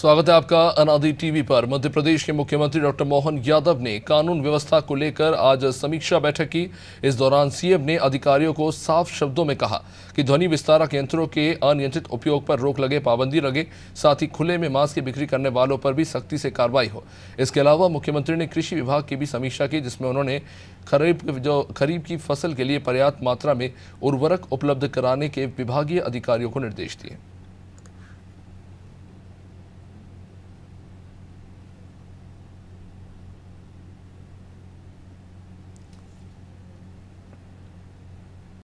स्वागत है आपका अनादि टीवी पर मध्य प्रदेश के मुख्यमंत्री डॉक्टर मोहन यादव ने कानून व्यवस्था को लेकर आज समीक्षा बैठक की इस दौरान सीएम ने अधिकारियों को साफ शब्दों में कहा कि ध्वनि विस्तारक यंत्रों के अनियंत्रित उपयोग पर रोक लगे पाबंदी लगे साथ ही खुले में मांस की बिक्री करने वालों पर भी सख्ती से कार्रवाई हो इसके अलावा मुख्यमंत्री ने कृषि विभाग की भी समीक्षा की जिसमें उन्होंने खरीब जो खरीफ की फसल के लिए पर्याप्त मात्रा में उर्वरक उपलब्ध कराने के विभागीय अधिकारियों को निर्देश दिए